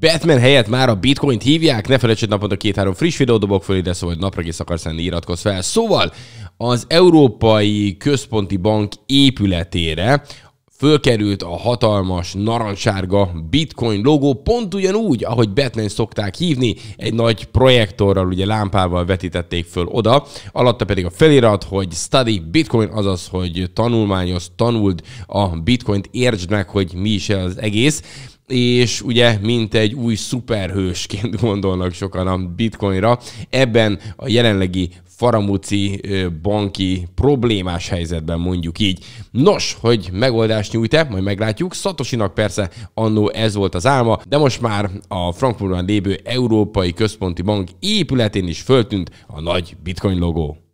Batman helyett már a bitcoint hívják, ne felejtsd naponta két-három friss videó dobok föl ide, szóval napra kész akarsz lenni, iratkozz fel. Szóval az Európai Központi Bank épületére fölkerült a hatalmas narancsárga bitcoin logó, pont ugyanúgy, ahogy Batman szokták hívni, egy nagy projektorral, ugye lámpával vetítették föl oda, alatta pedig a felirat, hogy study bitcoin, azaz, hogy tanulmányoz, tanuld a bitcoint, értsd meg, hogy mi is az egész és ugye mint egy új szuperhősként gondolnak sokan a bitcoinra. Ebben a jelenlegi faramúci banki problémás helyzetben mondjuk így. Nos, hogy megoldást nyújt-e, majd meglátjuk. Szatosinak persze annó ez volt az álma, de most már a Frankfurtban lévő Európai Központi Bank épületén is föltűnt a nagy bitcoin logó.